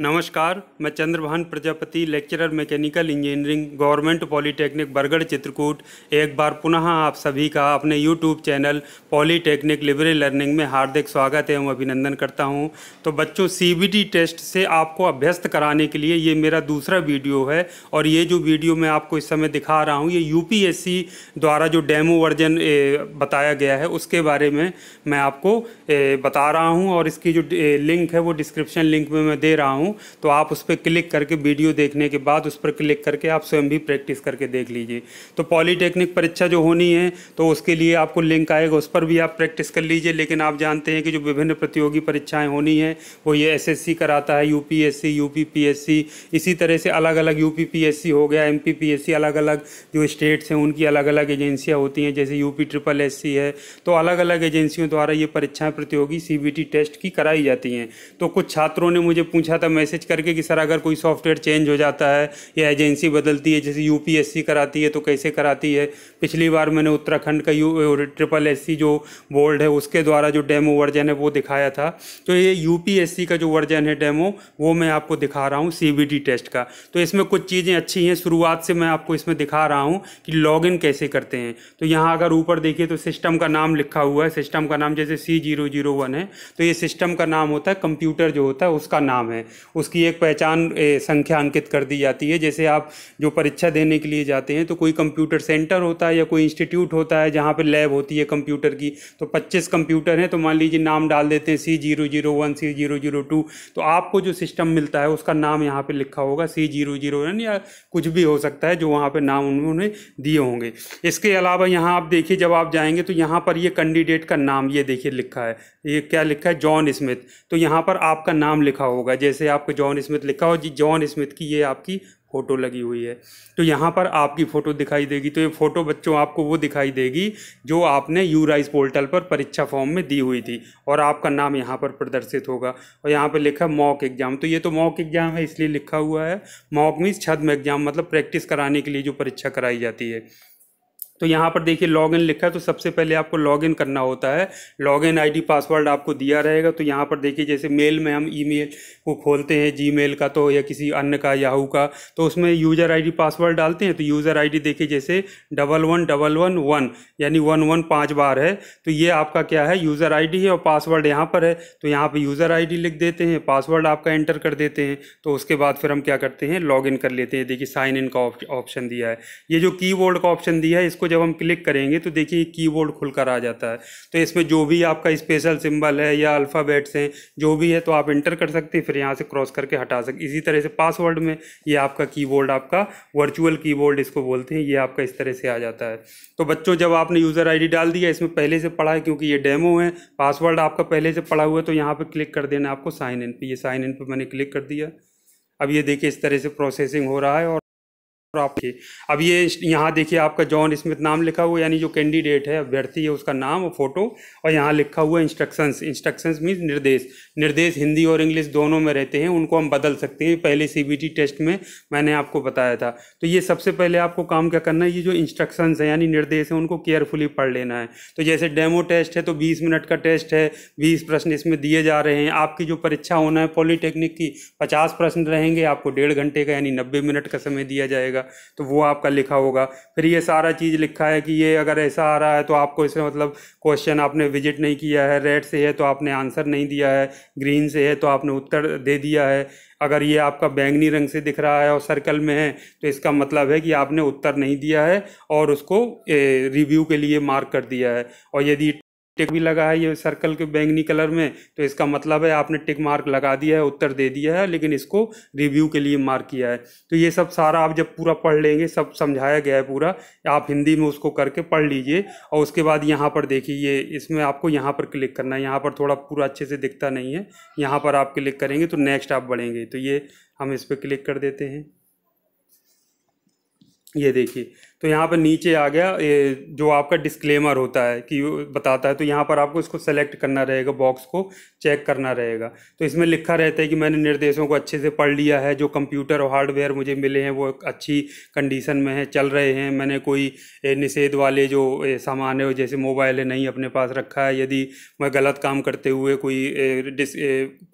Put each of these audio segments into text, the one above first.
नमस्कार मैं Chandrabhan Prajapati lecturer mechanical engineering government polytechnic Bargarh Chitrakoot एक बार पुनः आप सभी का अपने YouTube channel polytechnic liberal learning में हार्दिक स्वागत एवं अभिनंदन करता हूं तो बच्चों सीबीटी टेस्ट से आपको अभ्यस्त कराने के लिए ये मेरा दूसरा वीडियो है और ये जो वीडियो मैं आपको इस समय दिखा रहा हूँ ये यू द्वारा जो डेमो वर्जन बताया गया है उसके बारे में मैं आपको बता रहा हूँ और इसकी जो लिंक है वो डिस्क्रिप्शन लिंक में मैं दे रहा हूँ हूँ तो आप उस पर क्लिक करके वीडियो देखने के बाद उस पर क्लिक करके आप स्वयं भी प्रैक्टिस करके देख लीजिए तो पॉलीटेक्निक परीक्षा जो होनी है तो उसके लिए आपको लिंक आएगा उस पर भी आप प्रैक्टिस कर लीजिए लेकिन आप जानते हैं कि जो विभिन्न प्रतियोगी परीक्षाएँ होनी हैं वो ये एस कराता है यूपीएससी यूपीपीएससी इसी तरह से अलग अलग यूपीपीएससी हो गया एमपीपीएससी अलग अलग जो स्टेट्स हैं उनकी अलग अलग एजेंसियाँ होती हैं जैसे यूपी ट्रिपल एस है तो अलग अलग एजेंसियों द्वारा ये परीक्षाएँ प्रतियोगी सी टेस्ट की कराई जाती हैं तो कुछ छात्रों ने मुझे पूछा था मैसेज करके कि सर अगर कोई सॉफ्टवेयर चेंज हो जाता है या एजेंसी बदलती है जैसे यूपीएससी कराती है तो कैसे कराती है पिछली बार मैंने उत्तराखंड का यू ट्रिपल एस जो बोर्ड है उसके द्वारा जो डेमो वर्जन है वो दिखाया था तो ये यू का जो वर्जन है डेमो वो मैं आपको दिखा रहा हूँ सी टेस्ट का तो इसमें कुछ चीज़ें अच्छी हैं शुरुआत से मैं आपको इसमें दिखा रहा हूँ कि लॉग कैसे करते हैं तो यहाँ अगर ऊपर देखिए तो सिस्टम का नाम लिखा हुआ है सिस्टम का नाम जैसे सी जीरो जीरो वन है तो ये सिस्टम का नाम होता है कंप्यूटर जो होता है उसका नाम है उसकी एक पहचान संख्या अंकित कर दी जाती है जैसे आप जो परीक्षा देने के लिए जाते हैं तो कोई कंप्यूटर सेंटर होता है या कोई इंस्टीट्यूट होता है जहाँ पर लैब होती है कंप्यूटर की तो पच्चीस कंप्यूटर हैं तो मान लीजिए नाम डाल देते हैं C zero zero one C zero zero two तो आपको जो सिस्टम मिलता है उसका नाम यहाँ पर लिखा होगा सी जीरो जीरो वन या कुछ भी हो सकता है जो वहाँ पर नाम उन्होंने दिए होंगे इसके अलावा यहाँ आप देखिए जब आप जाएंगे तो यहाँ पर ये यह कैंडिडेट का नाम ये देखिए लिखा है ये क्या लिखा है जॉन स्मिथ तो यहाँ पर आपका नाम लिखा होगा जैसे आपको जॉन स्मिथ लिखा हो जी जॉन स्मिथ की ये आपकी फ़ोटो लगी हुई है तो यहाँ पर आपकी फ़ोटो दिखाई देगी तो ये फ़ोटो बच्चों आपको वो दिखाई देगी जो आपने यूराइज पोर्टल पर परीक्षा फॉर्म में दी हुई थी और आपका नाम यहाँ पर प्रदर्शित होगा और यहाँ पर लिखा है मॉक एग्ज़ाम तो ये तो मॉक एग्ज़ाम है इसलिए लिखा हुआ है मॉक मीन्स छद्म एग्ज़ाम मतलब प्रैक्टिस कराने के लिए जो परीक्षा कराई जाती है तो यहाँ पर देखिए लॉगिन लिखा है तो सबसे पहले आपको लॉगिन करना होता है लॉगिन आईडी पासवर्ड आपको दिया रहेगा तो यहाँ पर देखिए जैसे मेल में हम ईमेल को खोलते हैं जीमेल का तो या किसी अन्य का याहू का तो उसमें यूज़र आईडी पासवर्ड डालते हैं तो यूज़र आईडी देखिए जैसे double one double one one यानी वन वन पाँच बार है तो ये आपका क्या है यूज़र आई है और पासवर्ड यहाँ पर है तो यहाँ पर यूज़र आई लिख देते हैं पासवर्ड आपका एंटर कर देते हैं तो उसके बाद फिर हम क्या करते हैं इन कर लेते हैं देखिए साइन इन का ऑप्शन दिया है ये जो की का ऑप्शन दिया है इसको इसको जब हम क्लिक करेंगे तो देखिए कीबोर्ड खुलकर आ जाता है तो इसमें जो भी आपका स्पेशल सिंबल है या अल्फ़ाबेट्स हैं जो भी है तो आप इंटर कर सकते हैं फिर यहाँ से क्रॉस करके हटा सकते इसी तरह से पासवर्ड में ये आपका की आपका वर्चुअल की इसको बोलते हैं ये आपका इस तरह से आ जाता है तो बच्चों जब आपने यूज़र आई डाल दिया इसमें पहले से पढ़ा है क्योंकि ये डेमो है पासवर्ड आपका पहले से पढ़ा हुआ है तो यहाँ पर क्लिक कर देना आपको साइन इन पर ये साइन इन पर मैंने क्लिक कर दिया अब ये देखिए इस तरह से प्रोसेसिंग हो रहा है और प्राप्त अब ये यहाँ देखिए आपका जॉन स्मिथ नाम लिखा हुआ यानी जो कैंडिडेट है अभ्यर्थी है उसका नाम और फोटो और यहाँ लिखा हुआ इंस्ट्रक्शंस इंस्ट्रक्शंस मीन्स निर्देश निर्देश हिंदी और इंग्लिश दोनों में रहते हैं उनको हम बदल सकते हैं पहले सीबीटी टेस्ट में मैंने आपको बताया था तो ये सबसे पहले आपको काम क्या करना है ये जो इंस्ट्रक्शंस हैं यानी निर्देश हैं उनको केयरफुली पढ़ लेना है तो जैसे डेमो टेस्ट है तो बीस मिनट का टेस्ट है बीस प्रश्न इसमें दिए जा रहे हैं आपकी जो परीक्षा होना है पॉलीटेक्निक की पचास प्रश्न रहेंगे आपको डेढ़ घंटे का यानी नब्बे मिनट का समय दिया जाएगा तो वो आपका लिखा होगा फिर ये सारा चीज़ लिखा है कि ये अगर ऐसा आ रहा है तो आपको इसमें मतलब क्वेश्चन आपने विजिट नहीं किया है रेड से है तो आपने आंसर नहीं दिया है ग्रीन से है तो आपने उत्तर दे दिया है अगर ये आपका बैंगनी रंग से दिख रहा है और सर्कल में है तो इसका मतलब है कि आपने उत्तर नहीं दिया है और उसको रिव्यू के लिए मार्क कर दिया है और यदि टिक भी लगा है ये सर्कल के बैंगनी कलर में तो इसका मतलब है आपने टिक मार्क लगा दिया है उत्तर दे दिया है लेकिन इसको रिव्यू के लिए मार्क किया है तो ये सब सारा आप जब पूरा पढ़ लेंगे सब समझाया गया है पूरा आप हिंदी में उसको करके पढ़ लीजिए और उसके बाद यहाँ पर देखिए ये इसमें आपको यहाँ पर क्लिक करना है यहाँ पर थोड़ा पूरा अच्छे से दिखता नहीं है यहाँ पर आप क्लिक करेंगे तो नेक्स्ट आप बढ़ेंगे तो ये हम इस पर क्लिक कर देते हैं ये देखिए तो यहाँ पर नीचे आ गया ये जो आपका डिस्क्लेमर होता है कि बताता है तो यहाँ पर आपको इसको सेलेक्ट करना रहेगा बॉक्स को चेक करना रहेगा तो इसमें लिखा रहता है कि मैंने निर्देशों को अच्छे से पढ़ लिया है जो कंप्यूटर और हार्डवेयर मुझे मिले हैं वो अच्छी कंडीशन में है चल रहे हैं मैंने कोई निषेध वाले जो सामान है जैसे मोबाइल है नहीं अपने पास रखा है यदि मैं गलत काम करते हुए कोई डिस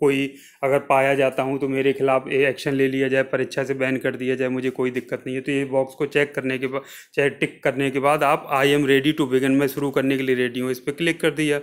कोई अगर पाया जाता हूँ तो मेरे खिलाफ़ एक्शन ले लिया जाए परीक्षा से बैन कर दिया जाए मुझे कोई दिक्कत नहीं है तो ये बॉक्स को चेक करने के बाद चाहे टिक करने के बाद आप I am ready to begin में शुरू करने के लिए रेडी हूँ इस पर क्लिक कर दिया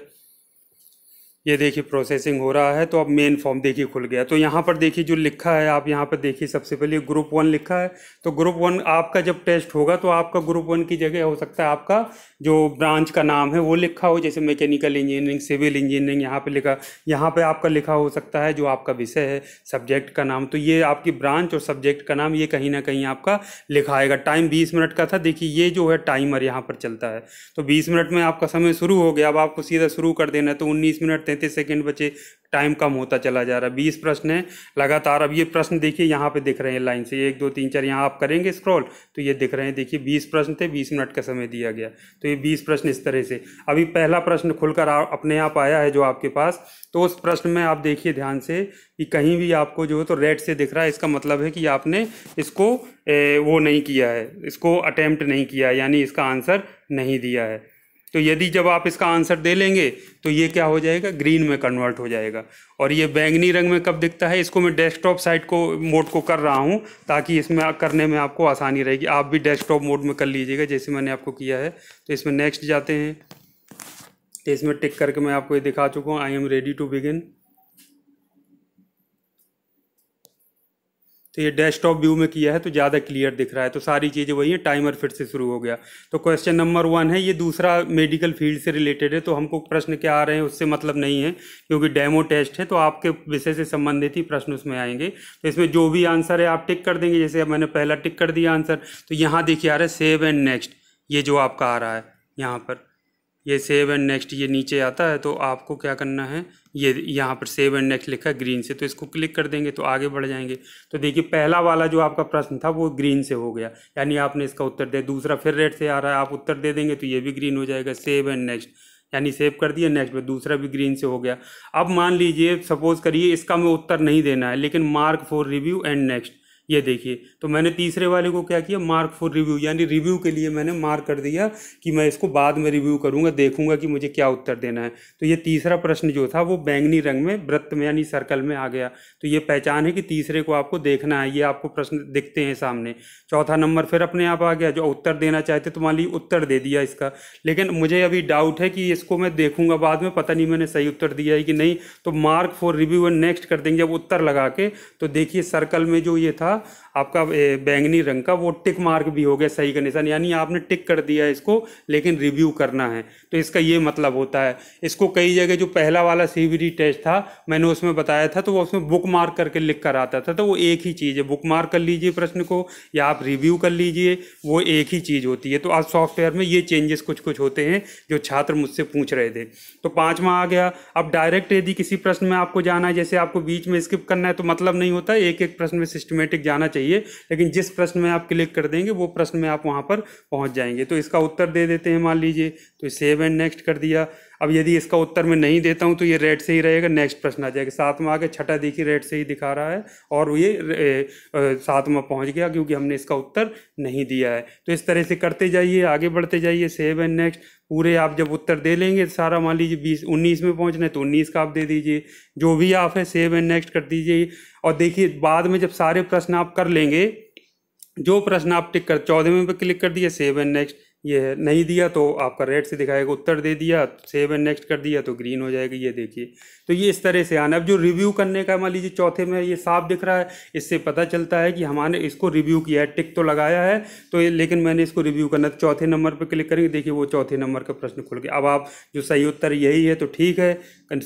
ये देखिए प्रोसेसिंग हो रहा है तो अब मेन फॉर्म देखिए खुल गया तो यहाँ पर देखिए जो लिखा है आप यहाँ पर देखिए सबसे पहले ग्रुप वन लिखा है तो ग्रुप वन आपका जब टेस्ट होगा तो आपका ग्रुप वन की जगह हो सकता है आपका जो ब्रांच का नाम है वो लिखा हो जैसे मैकेनिकल इंजीनियरिंग सिविल इंजीनियरिंग यहाँ पर लिखा यहाँ पर आपका लिखा हो सकता है जो आपका विषय है सब्जेक्ट का नाम तो ये आपकी ब्रांच और सब्जेक्ट का नाम ये कहीं ना कहीं आपका लिखा आएगा टाइम बीस मिनट का था देखिए ये जो है टाइमर यहाँ पर चलता है तो बीस मिनट में आपका समय शुरू हो गया अब आपको सीधा शुरू कर देना है तो उन्नीस मिनट तीस सेकेंड बचे टाइम कम होता चला जा रहा है बीस प्रश्न है लगातार अब ये प्रश्न देखिए यहाँ पे दिख रहे हैं लाइन से एक दो तीन चार यहाँ आप करेंगे स्क्रॉल तो ये दिख रहे हैं देखिए बीस प्रश्न थे बीस मिनट का समय दिया गया तो ये बीस प्रश्न इस तरह से अभी पहला प्रश्न खुलकर अपने आप आया है जो आपके पास तो उस प्रश्न में आप देखिए ध्यान से कि कहीं भी आपको जो है तो रेड से दिख रहा है इसका मतलब है कि आपने इसको ए, वो नहीं किया है इसको अटैम्प्ट नहीं किया यानी इसका आंसर नहीं दिया है तो यदि जब आप इसका आंसर दे लेंगे तो ये क्या हो जाएगा ग्रीन में कन्वर्ट हो जाएगा और ये बैंगनी रंग में कब दिखता है इसको मैं डेस्कटॉप साइट को मोड को कर रहा हूँ ताकि इसमें करने में आपको आसानी रहेगी आप भी डेस्कटॉप मोड में कर लीजिएगा जैसे मैंने आपको किया है तो इसमें नेक्स्ट जाते हैं तो इसमें टिक करके मैं आपको ये दिखा चुका हूँ I am ready to begin तो ये डेस्कटॉप व्यू में किया है तो ज़्यादा क्लियर दिख रहा है तो सारी चीज़ें वही हैं टाइमर फिर से शुरू हो गया तो क्वेश्चन नंबर वन है ये दूसरा मेडिकल फील्ड से रिलेटेड है तो हमको प्रश्न क्या आ रहे हैं उससे मतलब नहीं है क्योंकि डेमो टेस्ट है तो आपके विषय से संबंधित ही प्रश्न उसमें आएंगे तो इसमें जो भी आंसर है आप टिक कर देंगे जैसे मैंने पहला टिक कर दिया आंसर तो यहाँ देखिए आ रहा है सेव एंड नेक्स्ट ये जो आपका आ रहा है यहाँ पर ये सेव एंड नेक्स्ट ये नीचे आता है तो आपको क्या करना है ये यहाँ पर सेव एंड नेक्स्ट लिखा है ग्रीन से तो इसको क्लिक कर देंगे तो आगे बढ़ जाएंगे तो देखिए पहला वाला जो आपका प्रश्न था वो ग्रीन से हो गया यानी आपने इसका उत्तर दिया दूसरा फिर रेड से आ रहा है आप उत्तर दे देंगे तो ये भी ग्रीन हो जाएगा सेव एंड नेक्स्ट यानी सेव कर दिया नेक्स्ट पर दूसरा भी ग्रीन से हो गया अब मान लीजिए सपोज़ करिए इसका मैं उत्तर नहीं देना है लेकिन mark for review and next ये देखिए तो मैंने तीसरे वाले को क्या किया मार्क फॉर रिव्यू यानी रिव्यू के लिए मैंने मार्क कर दिया कि मैं इसको बाद में रिव्यू करूंगा देखूंगा कि मुझे क्या उत्तर देना है तो ये तीसरा प्रश्न जो था वो बैंगनी रंग में वृत्त में यानी सर्कल में आ गया तो ये पहचान है कि तीसरे को आपको देखना है ये आपको प्रश्न दिखते हैं सामने चौथा नंबर फिर अपने आप आ गया जो उत्तर देना चाहते तो मान ली उत्तर दे दिया इसका लेकिन मुझे अभी डाउट है कि इसको मैं देखूंगा बाद में पता नहीं मैंने सही उत्तर दिया है कि नहीं तो मार्क फॉर रिव्यू नेक्स्ट कर देंगे जब उत्तर लगा के तो देखिए सर्कल में जो ये था का आपका बैंगनी रंग का वो टिक मार्क भी हो गया सही का निशान यानी आपने टिक कर दिया इसको लेकिन रिव्यू करना है तो इसका ये मतलब होता है इसको कई जगह जो पहला वाला सी टेस्ट था मैंने उसमें बताया था तो वो उसमें बुक मार्क करके लिख कर आता था तो वो एक ही चीज़ है बुक मार्क कर लीजिए प्रश्न को या आप रिव्यू कर लीजिए वो एक ही चीज़ होती है तो आज सॉफ्टवेयर में ये चेंजेस कुछ कुछ होते हैं जो छात्र मुझसे पूछ रहे थे तो पाँचवा आ गया अब डायरेक्ट यदि किसी प्रश्न में आपको जाना है जैसे आपको बीच में स्किप करना है तो मतलब नहीं होता एक एक प्रश्न में सिस्टमेटिक जाना चाहिए लेकिन जिस प्रश्न में आप क्लिक कर देंगे वो प्रश्न में आप वहाँ पर पहुँच जाएंगे तो इसका उत्तर दे देते हैं मान लीजिए तो सेव एंड नेक्स्ट कर दिया अब यदि इसका उत्तर मैं नहीं देता हूँ तो ये रेड से ही रहेगा नेक्स्ट प्रश्न आ जाएगा सातवा आके छठा देखिए रेड से ही दिखा रहा है और ये सातवा पहुँच गया क्योंकि हमने इसका उत्तर नहीं दिया है तो इस तरह से करते जाइए आगे बढ़ते जाइए सेव एंड नेक्स्ट पूरे आप जब उत्तर दे लेंगे सारा मान लीजिए बीस उन्नीस में पहुँचना है तो उन्नीस का आप दे दीजिए जो भी आप है सेव एंड नेक्स्ट कर दीजिए और देखिए बाद में जब सारे प्रश्न आप कर लेंगे जो प्रश्न आप टिक कर चौदहवें पे क्लिक कर दिए सेव एंड नेक्स्ट ये है नहीं दिया तो आपका रेड से दिखाएगा उत्तर दे दिया सेव एंड नेक्स्ट कर दिया तो ग्रीन हो जाएगी ये देखिए तो ये इस तरह से आना अब जो रिव्यू करने का मान लीजिए चौथे में ये साफ दिख रहा है इससे पता चलता है कि हमारे इसको रिव्यू किया है टिक तो लगाया है तो लेकिन मैंने इसको रिव्यू करना तो चौथे नंबर पर क्लिक करेंगे देखिए वो चौथे नंबर का प्रश्न खुल गया अब आप जो सही उत्तर यही है तो ठीक है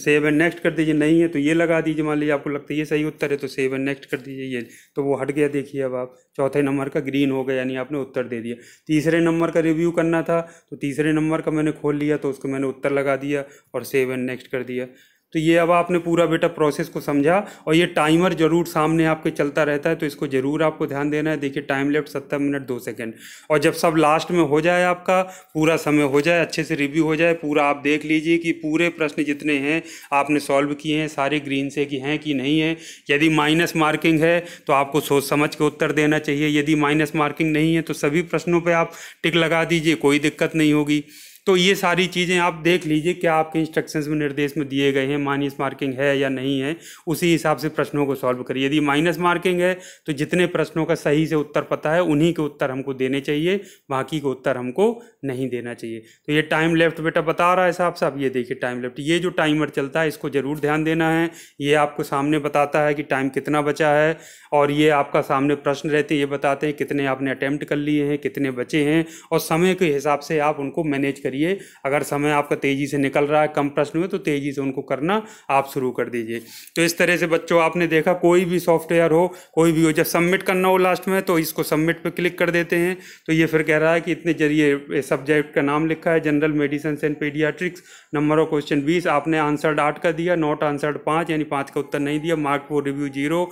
सेव एंड नेक्स्ट कर दीजिए नहीं है तो ये लगा दीजिए मान लीजिए आपको लगता है ये सही उत्तर है तो सेव एंड नेक्स्ट कर दीजिए ये तो वो हट गया देखिए अब आप चौथे नंबर का ग्रीन हो गया यानी आपने उत्तर दे दिया तीसरे नंबर का रिव्यू कंटिन्यू करना था तो तीसरे नंबर का मैंने खोल लिया तो उसको मैंने उत्तर लगा दिया और सेव एंड नेक्स्ट कर दिया तो ये अब आपने पूरा बेटा प्रोसेस को समझा और ये टाइमर जरूर सामने आपके चलता रहता है तो इसको ज़रूर आपको ध्यान देना है देखिए टाइम लेफ्ट सत्तर मिनट दो सेकेंड और जब सब लास्ट में हो जाए आपका पूरा समय हो जाए अच्छे से रिव्यू हो जाए पूरा आप देख लीजिए कि पूरे प्रश्न जितने हैं आपने सॉल्व किए हैं सारे ग्रीन से कि हैं कि नहीं है यदि माइनस मार्किंग है तो आपको सोच समझ के उत्तर देना चाहिए यदि माइनस मार्किंग नहीं है तो सभी प्रश्नों पर आप टिक लगा दीजिए कोई दिक्कत नहीं होगी तो ये सारी चीज़ें आप देख लीजिए क्या आपके इंस्ट्रक्शंस में निर्देश में दिए गए हैं माइनस मार्किंग है या नहीं है उसी हिसाब से प्रश्नों को सॉल्व करिए यदि माइनस मार्किंग है तो जितने प्रश्नों का सही से उत्तर पता है उन्हीं के उत्तर हमको देने चाहिए बाकी के उत्तर हमको नहीं देना चाहिए तो ये टाइम लेफ्ट बेटा बता रहा है साहब साहब ये देखिए टाइम लेफ्ट ये जो टाइमर चलता है इसको ज़रूर ध्यान देना है ये आपको सामने बताता है कि टाइम कितना बचा है और ये आपका सामने प्रश्न रहते हैं ये बताते हैं कितने आपने अटैम्प्ट कर लिए हैं कितने बचे हैं और समय के हिसाब से आप उनको मैनेज कर करिए अगर समय आपका तेज़ी से निकल रहा है कम प्रश्न हुए तो तेज़ी से उनको करना आप शुरू कर दीजिए तो इस तरह से बच्चों आपने देखा कोई भी सॉफ्टवेयर हो कोई भी हो जब सबमिट करना हो लास्ट में तो इसको सबमिट पर क्लिक कर देते हैं तो ये फिर कह रहा है कि इतने जरिए सब्जेक्ट का नाम लिखा है general medicine and paediatrics number of question बीस आपने आंसर आठ का दिया नॉट आंसर्ड पाँच यानी पाँच का उत्तर नहीं दिया mark for review zero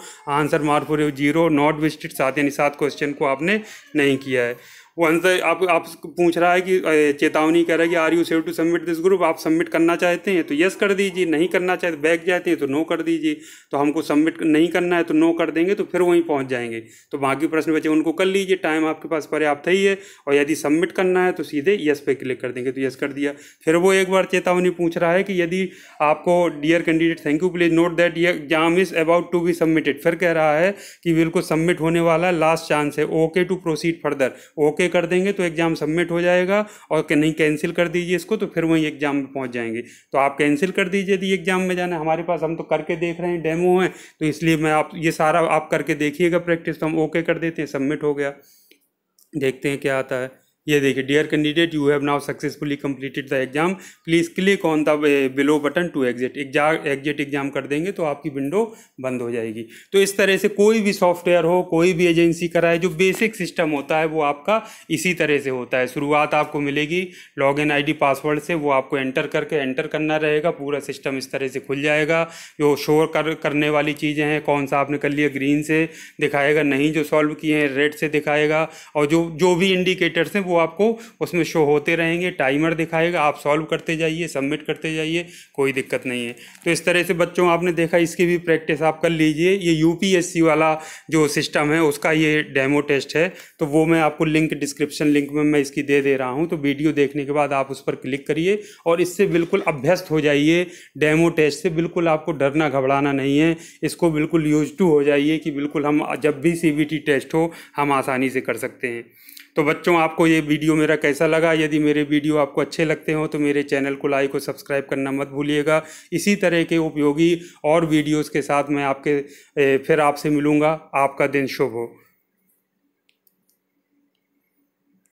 answer mark for review zero not visited सात यानी सात क्वेश्चन को आपने नहीं किया है वन आप आप पूछ रहा है कि चेतावनी कह रहा है कि are you save to submit this group आप सबमिट करना चाहते हैं तो यस कर दीजिए नहीं करना चाहते बैक जाते हैं तो नो कर दीजिए तो हमको सबमिट नहीं करना है तो नो कर देंगे तो फिर वहीं पहुँच जाएंगे तो बाकी प्रश्न बचे उनको कर लीजिए टाइम आपके पास पर्याप्त ही है और यदि सबमिट करना है तो सीधे यस पे क्लिक कर देंगे तो यस कर दिया फिर वो एक बार चेतावनी पूछ रहा है कि यदि आपको dear candidate thank you please note that ये exam is about to be submitted फिर कह रहा है कि बिल्कुल सबमिट होने वाला लास्ट चांस है okay to proceed further okay कर देंगे तो एग्ज़ाम सबमिट हो जाएगा और कि नहीं कैंसिल कर दीजिए इसको तो फिर वहीं एग्ज़ाम में पहुँच जाएंगे तो आप कैंसिल कर दीजिए यदि एग्ज़ाम में जाना हमारे पास हम तो करके देख रहे हैं डेमो हैं तो इसलिए मैं आप ये सारा आप करके देखिएगा प्रैक्टिस तो हम ओके कर देते हैं सबमिट हो गया देखते हैं क्या आता है ये देखिए dear candidate you have now successfully completed the exam please click on the below button to exit exit exam कर देंगे तो आपकी विंडो बंद हो जाएगी तो इस तरह से कोई भी सॉफ्टवेयर हो कोई भी एजेंसी कराए जो बेसिक सिस्टम होता है वो आपका इसी तरह से होता है शुरुआत आपको मिलेगी लॉग इन आई पासवर्ड से वो आपको एंटर करके एंटर करना रहेगा पूरा सिस्टम इस तरह से खुल जाएगा जो शोर कर करने वाली चीज़ें हैं कौन सा आपने कर लिया ग्रीन से दिखाएगा नहीं जो सॉल्व किए हैं रेड से दिखाएगा और जो जो भी इंडिकेटर्स हैं वो आपको उसमें शो होते रहेंगे टाइमर दिखाएगा आप सॉल्व करते जाइए सबमिट करते जाइए कोई दिक्कत नहीं है तो इस तरह से बच्चों आपने देखा इसकी भी प्रैक्टिस आप कर लीजिए ये यू वाला जो सिस्टम है उसका ये डेमो टेस्ट है तो वो मैं आपको लिंक डिस्क्रिप्शन लिंक में मैं इसकी दे दे रहा हूँ तो वीडियो देखने के बाद आप उस पर क्लिक करिए और इससे बिल्कुल अभ्यस्त हो जाइए डेमो टेस्ट से बिल्कुल आपको डरना घबराना नहीं है इसको बिल्कुल यूज टू हो जाइए कि बिल्कुल हम जब भी सी टेस्ट हो हम आसानी से कर सकते हैं तो बच्चों आपको ये वीडियो मेरा कैसा लगा यदि मेरे वीडियो आपको अच्छे लगते हो तो मेरे चैनल को लाइक और सब्सक्राइब करना मत भूलिएगा इसी तरह के उपयोगी और वीडियोस के साथ मैं आपके फिर आपसे मिलूँगा आपका दिन शुभ हो